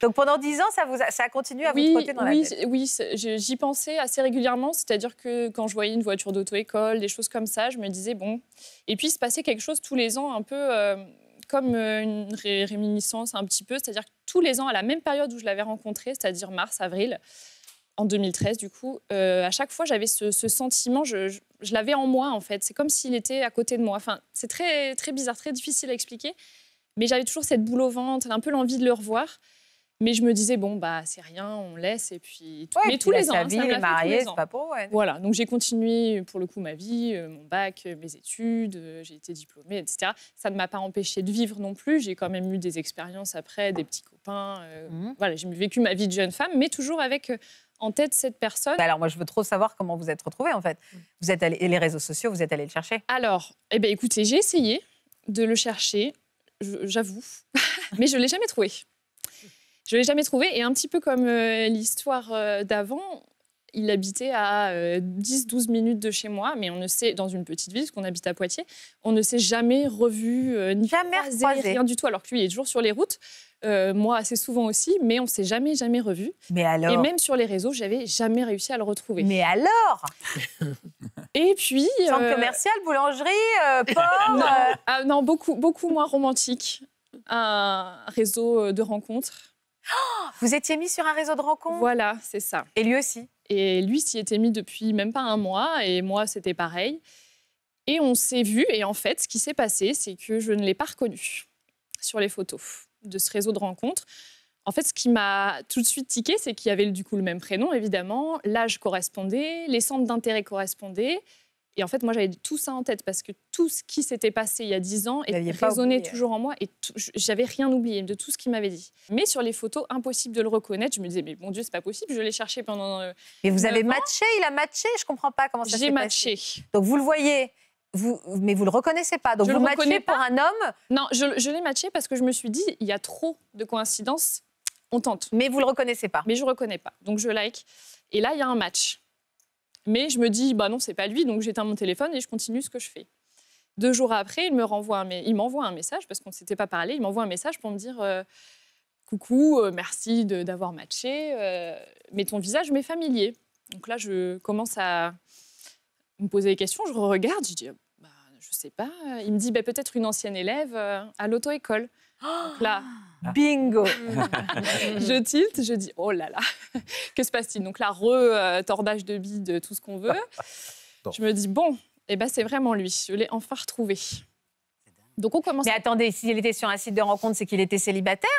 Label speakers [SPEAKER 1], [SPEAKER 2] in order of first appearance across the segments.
[SPEAKER 1] Donc pendant dix ans, ça, vous a, ça continué à vous trotter dans la tête
[SPEAKER 2] Oui, j'y pensais assez régulièrement. C'est-à-dire que quand je voyais une voiture d'auto-école, des choses comme ça, je me disais, bon. Et puis il se passait quelque chose tous les ans, un peu euh, comme euh, une réminiscence, un petit peu. C'est-à-dire que tous les ans, à la même période où je l'avais rencontré, c'est-à-dire mars, avril, en 2013, du coup, euh, à chaque fois, j'avais ce, sentiment, je, je l'avais en moi, en fait. C'est comme s'il était à côté de moi. Enfin, c'est très, très bizarre, très difficile à expliquer. Mais j'avais toujours cette boule au ventre, un peu l'envie de le revoir. Mais je me disais, bon, bah, c'est rien, on laisse. Et puis, mais tous, les ans, vie, hein, ça tous les ans. pas pour Voilà, donc j'ai continué euh, pour le coup ma vie, euh, mon bac, euh, mes études, j'ai été diplômée, etc. Ça ne m'a pas empêché de vivre non plus. J'ai quand même eu des expériences après, des petits copains.
[SPEAKER 1] Mhm. Voilà, j'ai vécu ma vie de jeune femme, mais toujours avec en tête cette personne. Bah, alors moi, je veux trop savoir comment vous êtes retrouvée en fait. Vous êtes allé, les réseaux sociaux, vous êtes allé le chercher. Alors, eh ben, écoutez, j'ai essayé de le chercher, j'avoue, mais je l'ai jamais trouvé.
[SPEAKER 2] Je ne l'ai jamais trouvé. Et un petit peu comme euh, l'histoire euh, d'avant, il habitait à 10-12 euh, minutes de chez moi, mais on ne sait, dans une petite ville, parce qu'on habite à Poitiers, on ne s'est jamais revu, ni jamais croisé, rien du tout, alors que lui, il est toujours sur les routes. moi, assez souvent aussi, mais on s'est jamais, jamais revu.
[SPEAKER 1] Mais alors Et même
[SPEAKER 2] sur les réseaux, j'avais jamais réussi à le retrouver. Mais alors Et puis. Centre commercial, boulangerie, port. Ah non, beaucoup, beaucoup moins romantique. Un réseau de rencontres vous étiez mis sur un réseau de rencontres Voilà, c'est ça. Et lui aussi Et lui s'y était mis depuis même pas un mois, et moi, c'était pareil. Et on s'est vu, et en fait, ce qui s'est passé, c'est que je ne l'ai pas reconnu sur les photos de ce réseau de rencontres. En fait, ce qui m'a tout de suite tiqué, c'est qu'il y avait du coup le même prénom, évidemment, l'âge correspondait, les centres d'intérêt correspondaient, et en fait, moi, j'avais tout ça en tête parce que tout ce qui s'était passé il y a dix ans résonnait hein. toujours en moi et j'avais rien oublié de tout ce qu'il m'avait dit. Mais sur les photos, impossible de le reconnaître. Je me disais, mais mon Dieu, c'est pas possible. Je l'ai cherché pendant. Euh, mais vous avez matché, il a matché.
[SPEAKER 1] Je comprends pas comment ça s'est passé. J'ai matché. Donc vous le voyez. Vous, mais vous le reconnaissez pas. Donc je vous le matchez pas. pour un homme Non, je, l'ai
[SPEAKER 2] matché parce que je me suis dit, il y a trop de coïncidences. On tente. Mais vous le reconnaissez pas. Mais je reconnais pas. Donc je like. Et là, il y a un match. Mais je me dis, bah non, c'est pas lui, donc j'éteins mon téléphone et je continue ce que je fais. Deux jours après, il me renvoie, mais il m'envoie un message parce qu'on ne s'était pas parlé. Il m'envoie un message pour me dire euh, coucou, euh, merci d'avoir matché, euh, mais ton visage m'est familier. Donc là, je commence à me poser des questions. Je regarde, je dis, bah, je sais pas. Il me dit, bah, peut-être une ancienne élève à l'auto-école là, ah. bingo
[SPEAKER 1] Je
[SPEAKER 2] tilte, je dis oh là là, que se passe-t-il Donc là, re-tordage euh, de bide, tout ce qu'on veut.
[SPEAKER 1] Je
[SPEAKER 2] me dis bon, et eh ben, c'est vraiment lui, je l'ai enfin retrouvé. Donc on commence. Mais attendez, s'il était sur un site de rencontre, c'est qu'il était célibataire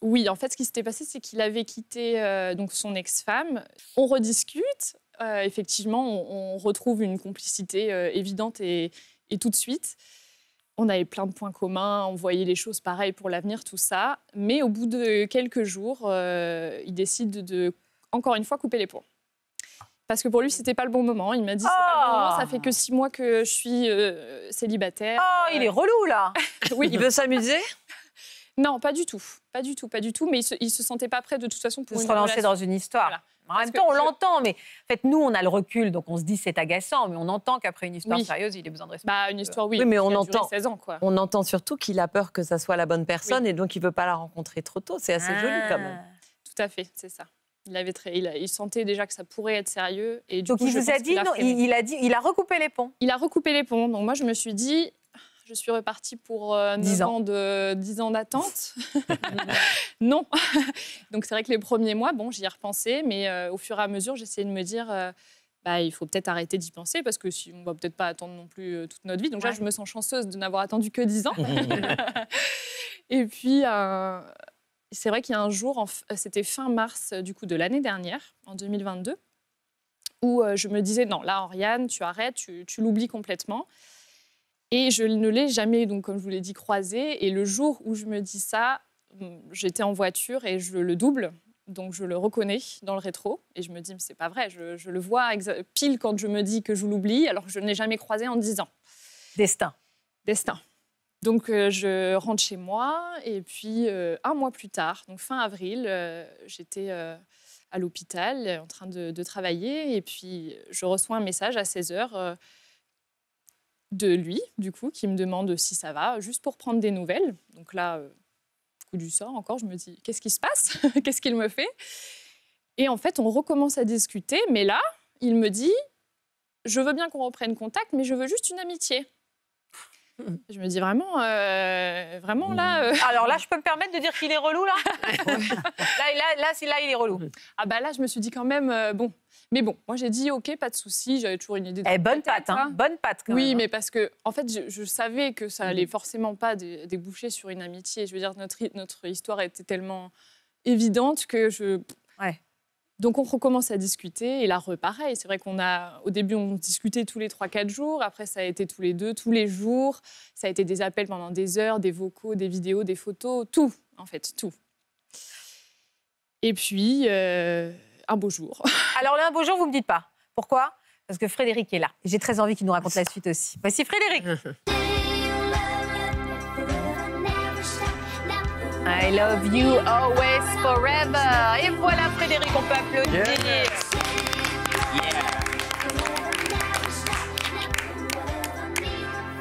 [SPEAKER 2] oui, en fait, ce qui s'était passé, c'est qu'il avait quitté euh, donc son ex-femme. On rediscute. Euh, effectivement, on, retrouve une complicité évidente et, tout de suite on avait plein de points communs, on voyait les choses pareilles pour l'avenir, tout ça. Mais au bout de quelques jours, euh, il décide de, encore une fois, couper les ponts. Parce que pour lui, c'était pas le bon moment. Il m'a dit, pas le bon moment, ça fait que ah. six mois que je suis euh, célibataire. Oh, il est euh, relou, là oui. Il veut s'amuser Non, pas du tout. Pas du tout, pas du tout. Mais il se, se
[SPEAKER 1] sentait pas prêt, de toute façon, pour de une se relancer dans une histoire. En même temps, on l'entend, mais en fait, nous, on a le recul, donc on se dit c'est agaçant, mais on entend qu'après une histoire sérieuse, il a besoin de respect. Bah, une histoire, oui. mais on, entend. On entend surtout qu'il a peur que ça soit la bonne personne et donc il veut pas la rencontrer trop tôt. C'est assez joli quand même. Ah,
[SPEAKER 2] tout à fait, c'est ça. Il, avait il, sentait déjà que ça pourrait être sérieux. Et du donc il vous a dit, il a recoupé les ponts. Il a recoupé les ponts. Donc moi, je me suis dit, je suis repartie pour 10 euh, ans. de ans d'attente. non. Donc c'est vrai que les premiers mois, bon, j'y ai repensé, mais euh, au fur et à mesure, j'essayais de me dire, euh, bah, il faut peut-être arrêter d'y penser parce que si, on va peut-être pas attendre non plus toute notre vie. Donc là, je me sens chanceuse de n'avoir attendu que 10 ans. et puis c'est vrai qu'il y a un jour, c'était fin mars du coup de l'année dernière, en 2022, où je me disais non, là, Oriane, tu arrêtes, tu, tu l'oublies complètement. Et je ne l'ai jamais, donc comme je vous l'ai dit, croisé. Et le jour où je me dis ça, mm, j'étais en voiture et je le double. Donc je le reconnais dans le rétro et je me dis, mais c'est pas vrai, je, le vois pile quand je me dis que je l'oublie, alors je ne l'ai jamais croisé en 10 ans. Destin. Destin. Donc euh, je rentre chez moi et puis euh, un mois plus tard, donc fin avril, euh, j'étais à l'hôpital en train de, de, travailler et puis je reçois un message à 16 heures de lui, du coup, qui me demande si ça va, juste pour prendre des nouvelles. Donc là, euh, coup du sort encore, je me dis, qu'est-ce qui se passe Qu'est-ce qu'il me fait Et en fait, on recommence à discuter, mais là, il me dit, je veux bien qu'on reprenne contact, mais je veux juste une amitié. Je me dis vraiment, euh, vraiment là. Mmh. Euh, Alors là, je peux me permettre de dire qu'il est relou là. là, là, là, il est relou. Ah bah là, je me suis dit quand même, bon, mais bon, moi j'ai dit ok, pas de souci, j'avais toujours une idée. De eh, bonne patte, hein, bonne patte, Quand oui, hein. mais parce que en fait, je, savais que ça mm. allait forcément pas déboucher sur une amitié. Je veux dire, notre notre histoire était tellement évidente que je. Ouais. Donc on recommence à discuter et là pareil. c'est vrai qu'on a au début on discutait tous les 3 4 jours, après ça a été tous les deux, tous les jours, ça a été des appels pendant des heures, des vocaux, des vidéos, des photos, tout en fait, tout.
[SPEAKER 1] Et puis euh, un beau jour. Alors là, un beau jour, vous ne me dites pas. Pourquoi Parce que Frédéric est là. J'ai très envie qu'il nous raconte la suite aussi. Voici bah, Frédéric.
[SPEAKER 2] I love you
[SPEAKER 1] always forever. Et voilà Frédéric, on peut applaudir.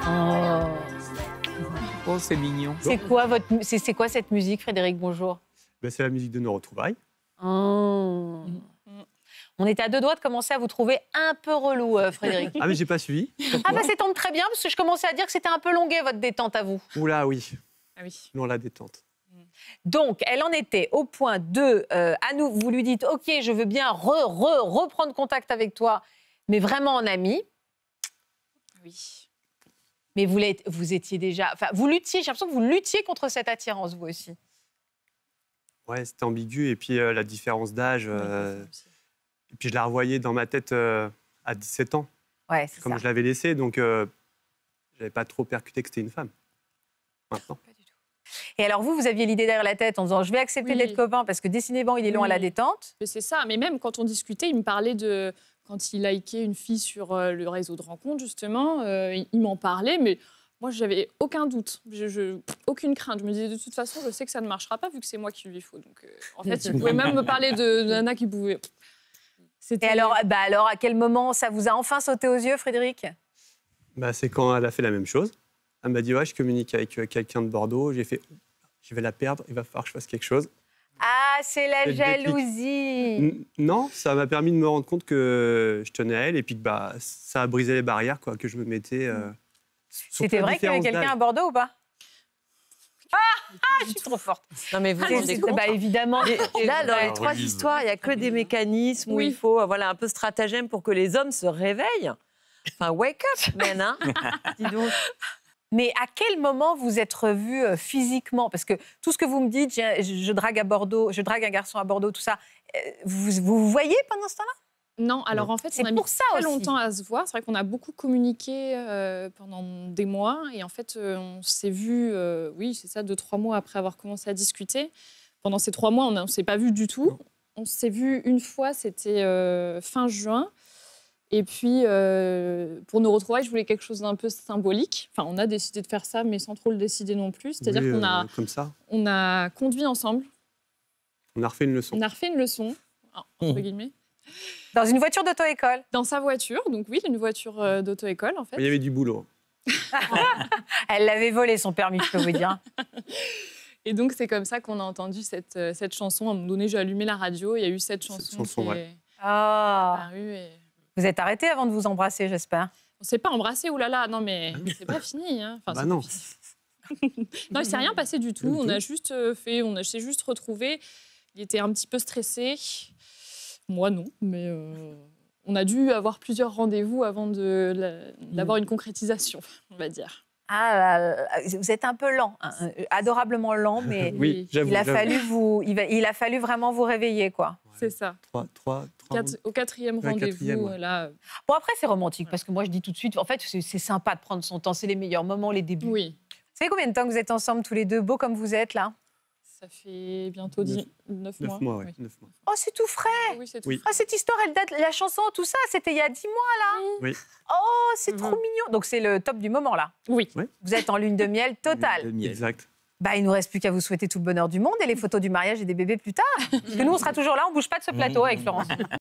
[SPEAKER 1] Oh. c'est mignon. C'est quoi, votre, quoi cette musique, Frédéric Bonjour ben, C'est la musique de nos retrouvailles. Oh. On était à deux doigts de commencer à vous trouver un peu relou, euh, Frédéric. Ah, mais j'ai pas suivi. ah, bah, c'est tombe très bien, parce que je commençais à dire que c'était un peu longué, votre détente à vous.
[SPEAKER 2] Oula, oui. Ah oui. Non, la détente.
[SPEAKER 1] Donc, elle en était au point de, euh, à nous, vous lui dites, OK, je veux bien reprendre contact avec toi, mais vraiment en ami. Oui. Mais vous, vous étiez déjà, enfin, vous luttiez, j'ai l'impression que vous luttiez contre cette attirance, vous aussi.
[SPEAKER 2] Ouais, c'était ambigu. Et puis euh, la différence d'âge. Euh, et puis je la revoyais dans ma tête euh, à 17 ans.
[SPEAKER 1] c'est Comme je l'avais
[SPEAKER 2] laissée. Donc je n'avais pas trop percuté que c'était une femme.
[SPEAKER 1] Maintenant. Et alors vous, vous aviez l'idée derrière la tête en disant je vais accepter d'être copain parce que décidément il est long à la détente. Mais c'est ça. Mais même quand on discutait, il me parlait de quand il likait
[SPEAKER 2] une fille sur le réseau de rencontres justement, il m'en parlait, mais moi, j'avais aucun doute, aucune crainte. Je me disais, de toute façon, je sais que ça ne marchera pas vu que c'est moi qui lui faut. Donc, euh, en fait, il pouvait même me parler de,
[SPEAKER 1] Nana qui pouvait. Et alors, bah alors, à quel moment ça vous a enfin sauté aux yeux, Frédéric
[SPEAKER 2] bah, C'est quand elle a fait la même chose. Elle m'a dit, ouais, je communique avec euh, quelqu'un de Bordeaux. J'ai fait, je vais la perdre, il va falloir que je fasse quelque chose.
[SPEAKER 1] Ah, c'est la jalousie.
[SPEAKER 2] non, ça m'a permis de me rendre compte que je tenais à elle et puis que bah, ça a brisé les barrières, quoi, que je me mettais. Euh,
[SPEAKER 1] c'était vrai qu'il y avait quelqu'un à Bordeaux ou pas ah, ah, je suis trop forte. Non, mais vous ah, bah, évidemment. là, dans les trois histoires, il n'y a que des mécanismes où il faut euh, voilà, un peu stratagème pour que les hommes se réveillent. Enfin, wake up, man, hein. Dis donc. Mais à quel moment vous êtes revu euh, physiquement Parce que tout ce que vous me dites, je, drague à Bordeaux, je drague un garçon à Bordeaux, tout ça, euh, vous vous voyez pendant ce temps-là non, alors en fait, on a pour mis très longtemps
[SPEAKER 2] à se voir. C'est vrai qu'on a beaucoup communiqué euh, pendant des mois et en fait, euh, on s'est vu, euh, oui, c'est ça, deux, trois mois après avoir commencé à discuter. Pendant ces trois mois, on ne s'est pas vu du tout. On s'est vu une fois, c'était fin juin. Et puis, pour nous retrouver, je voulais quelque chose d'un peu symbolique. Enfin, on a décidé de faire ça, mais sans trop le décider non plus. C'est-à-dire qu'on a, comme on a conduit ensemble. On a refait une leçon. On a refait une leçon, entre mmh. guillemets. Dans une voiture d'auto-école Dans sa voiture, donc oui, une voiture euh, d'auto-école en fait. Il y avait du boulot. Hein. Elle l'avait volé
[SPEAKER 1] son permis, je peux vous dire.
[SPEAKER 2] Et donc c'est comme ça qu'on a entendu cette, euh, cette chanson. À un moment donné, j'ai allumé la radio, il y a eu cette chanson. qui
[SPEAKER 1] ah. Vous êtes arrêté
[SPEAKER 2] avant de vous embrasser, j'espère On s'est pas embrassé, oulala, oh non mais c'est pas fini. Hein. Bah non. non, il s'est rien passé du tout. on a juste euh, fait, on s'est juste retrouvé. Il était un petit peu stressé. Moi, non, mais euh, on a dû avoir plusieurs
[SPEAKER 1] rendez-vous avant mm. d'avoir une concrétisation, on va dire. Ah, euh, vous êtes un peu lent, hein, euh, adorablement lent, mais oui, il, a fallu vous, il, a fallu vraiment vous réveiller, quoi. C'est ça.
[SPEAKER 2] Trois, trois,
[SPEAKER 1] trois au quatrième rendez-vous, là. Bon, après, c'est romantique, parce que moi, je dis tout de suite, en fait, c'est sympa de prendre son temps, c'est les meilleurs moments, les débuts. Oui. Vous savez combien de temps vous êtes ensemble, tous les deux, beaux comme vous êtes, là
[SPEAKER 2] ça fait bientôt 9, mois. mois,
[SPEAKER 1] Oh, c'est tout frais oui, tout oh, cette histoire, elle date, la chanson, tout ça, c'était il y a 10 mois, là Oui. Oh, c'est trop mhm. mignon Donc, c'est le top du moment, là Oui. Vous êtes en lune de miel totale. Exact. Bah, il nous reste plus qu'à vous souhaiter tout le bonheur du monde et les photos du mariage et des bébés plus tard. Parce que nous, on sera toujours là, on bouge pas de ce plateau avec Florence.